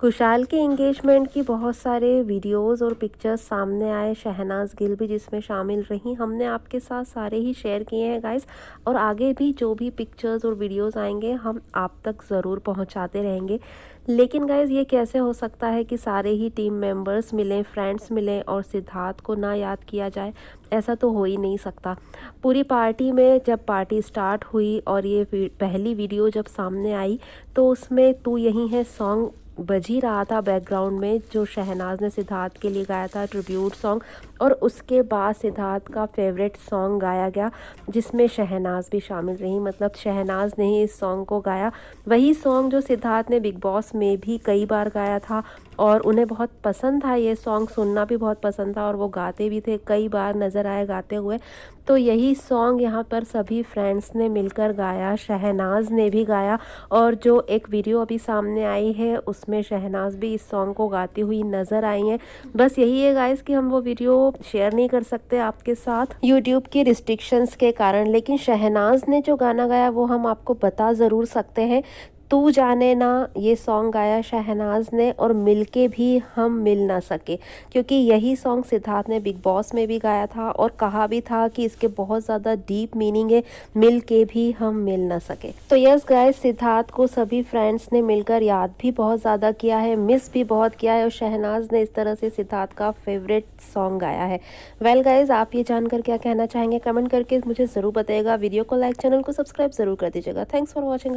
कुशाल के इंगेजमेंट की बहुत सारे वीडियोस और पिक्चर्स सामने आए शहनाज गिल भी जिसमें शामिल रही हमने आपके साथ सारे ही शेयर किए हैं गाइस और आगे भी जो भी पिक्चर्स और वीडियोस आएंगे हम आप तक ज़रूर पहुंचाते रहेंगे लेकिन गाइज ये कैसे हो सकता है कि सारे ही टीम मेंबर्स मिलें फ्रेंड्स मिलें और सिद्धार्थ को ना याद किया जाए ऐसा तो हो ही नहीं सकता पूरी पार्टी में जब पार्टी स्टार्ट हुई और ये पहली वीडियो जब सामने आई तो उसमें तू यही है सॉन्ग बज ही रहा था बैकग्राउंड में जो शहनाज ने सिद्धार्थ के लिए गाया था ट्रिब्यूट सॉन्ग और उसके बाद सिद्धार्थ का फेवरेट सॉन्ग गाया गया जिसमें शहनाज भी शामिल रही मतलब शहनाज ने ही इस सॉन्ग को गाया वही सॉन्ग जो सिद्धार्थ ने बिग बॉस में भी कई बार गाया था और उन्हें बहुत पसंद था ये सॉन्ग सुनना भी बहुत पसंद था और वो गाते भी थे कई बार नज़र आए गाते हुए तो यही सॉन्ग यहाँ पर सभी फ्रेंड्स ने मिलकर गाया शहनाज ने भी गाया और जो एक वीडियो अभी सामने आई है उसमें शहनाज भी इस सॉन्ग को गाती हुई नज़र आई हैं बस यही है गाइस कि हम वो वीडियो शेयर नहीं कर सकते आपके साथ यूट्यूब की रिस्ट्रिक्शंस के कारण लेकिन शहनाज ने जो गाना गाया वो हम आपको बता ज़रूर सकते हैं तू जाने ना ये सॉन्ग गाया शहनाज ने और मिल के भी हम मिल ना सके क्योंकि यही सॉन्ग सिद्धार्थ ने बिग बॉस में भी गाया था और कहा भी था कि इसके बहुत ज़्यादा डीप मीनिंग है मिल के भी हम मिल ना सके तो यस गाय सिद्धार्थ को सभी फ्रेंड्स ने मिलकर याद भी बहुत ज़्यादा किया है मिस भी बहुत किया है और शहनाज ने इस तरह से सिद्धार्थ का फेवरेट सॉन्ग गाया है वेल well गाइज आप ये जानकर क्या कहना चाहेंगे कमेंट करके मुझे ज़रूर बताइएगा वीडियो को लाइक चैनल को सब्सक्राइब ज़रूर कर दीजिएगा थैंक्स फॉर वॉचिंग